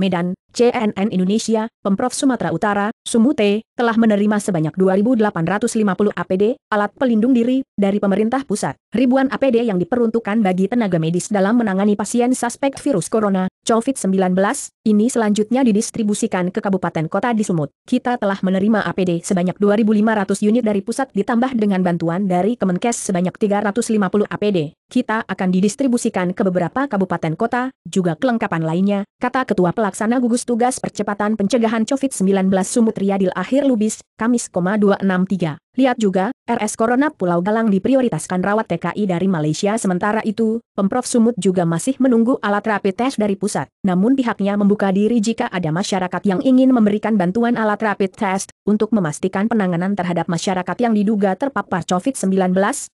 Medan, CNN Indonesia, Pemprov Sumatera Utara, Sumute, telah menerima sebanyak 2.850 APD, alat pelindung diri, dari pemerintah pusat. Ribuan APD yang diperuntukkan bagi tenaga medis dalam menangani pasien suspek virus corona, COVID-19, ini selanjutnya didistribusikan ke kabupaten kota di Sumut. Kita telah menerima APD sebanyak 2.500 unit dari pusat ditambah dengan bantuan dari Kemenkes sebanyak 350 APD. Kita akan didistribusikan ke beberapa kabupaten kota, juga kelengkapan lainnya, kata Ketua Pelan Pelaksana Gugus Tugas Percepatan Pencegahan COVID-19 Sumut Riyadil Akhir Lubis, Kamis, 263. Lihat juga, RS Corona Pulau Galang diprioritaskan rawat TKI dari Malaysia sementara itu, Pemprov Sumut juga masih menunggu alat rapid test dari pusat, namun pihaknya membuka diri jika ada masyarakat yang ingin memberikan bantuan alat rapid test, untuk memastikan penanganan terhadap masyarakat yang diduga terpapar COVID-19,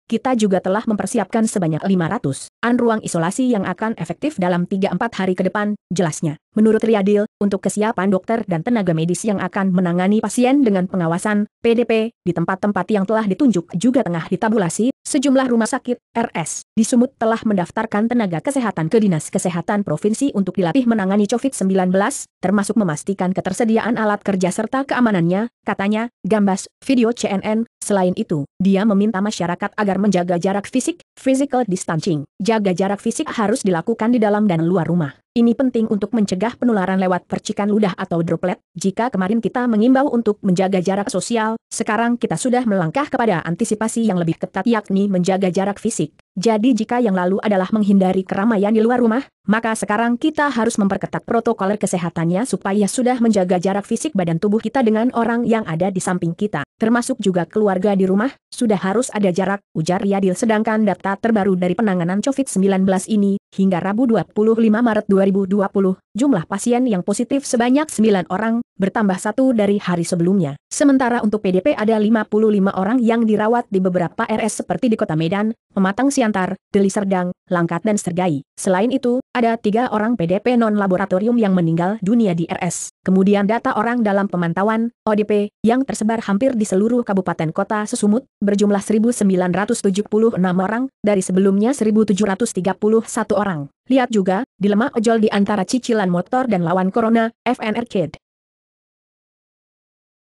kita juga telah mempersiapkan sebanyak 500-an ruang isolasi yang akan efektif dalam 3-4 hari ke depan, jelasnya. Menurut Riyadil, untuk kesiapan dokter dan tenaga medis yang akan menangani pasien dengan pengawasan, PDP, di tempat tempat yang telah ditunjuk juga tengah ditabulasi, sejumlah rumah sakit, RS, di Sumut telah mendaftarkan tenaga kesehatan ke Dinas Kesehatan Provinsi untuk dilatih menangani COVID-19, termasuk memastikan ketersediaan alat kerja serta keamanannya, katanya, Gambas, video CNN, Selain itu, dia meminta masyarakat agar menjaga jarak fisik, physical distancing. Jaga jarak fisik harus dilakukan di dalam dan luar rumah. Ini penting untuk mencegah penularan lewat percikan ludah atau droplet. Jika kemarin kita mengimbau untuk menjaga jarak sosial, sekarang kita sudah melangkah kepada antisipasi yang lebih ketat yakni menjaga jarak fisik. Jadi jika yang lalu adalah menghindari keramaian di luar rumah, maka sekarang kita harus memperketat protokol kesehatannya supaya sudah menjaga jarak fisik badan tubuh kita dengan orang yang ada di samping kita, termasuk juga keluarga di rumah, sudah harus ada jarak, ujar Yadil sedangkan data terbaru dari penanganan COVID-19 ini, hingga Rabu 25 Maret 2020, jumlah pasien yang positif sebanyak 9 orang, bertambah satu dari hari sebelumnya. Sementara untuk PDP ada 55 orang yang dirawat di beberapa RS seperti di Kota Medan, Pematang Siang, Siantar, Deli Serdang, Langkat dan Sergai. Selain itu, ada tiga orang PDP non-laboratorium yang meninggal dunia di RS. Kemudian data orang dalam pemantauan, ODP, yang tersebar hampir di seluruh kabupaten kota sesumut, berjumlah 1976 orang, dari sebelumnya 1731 orang. Lihat juga, dilema ojol di antara cicilan motor dan lawan corona, Kid.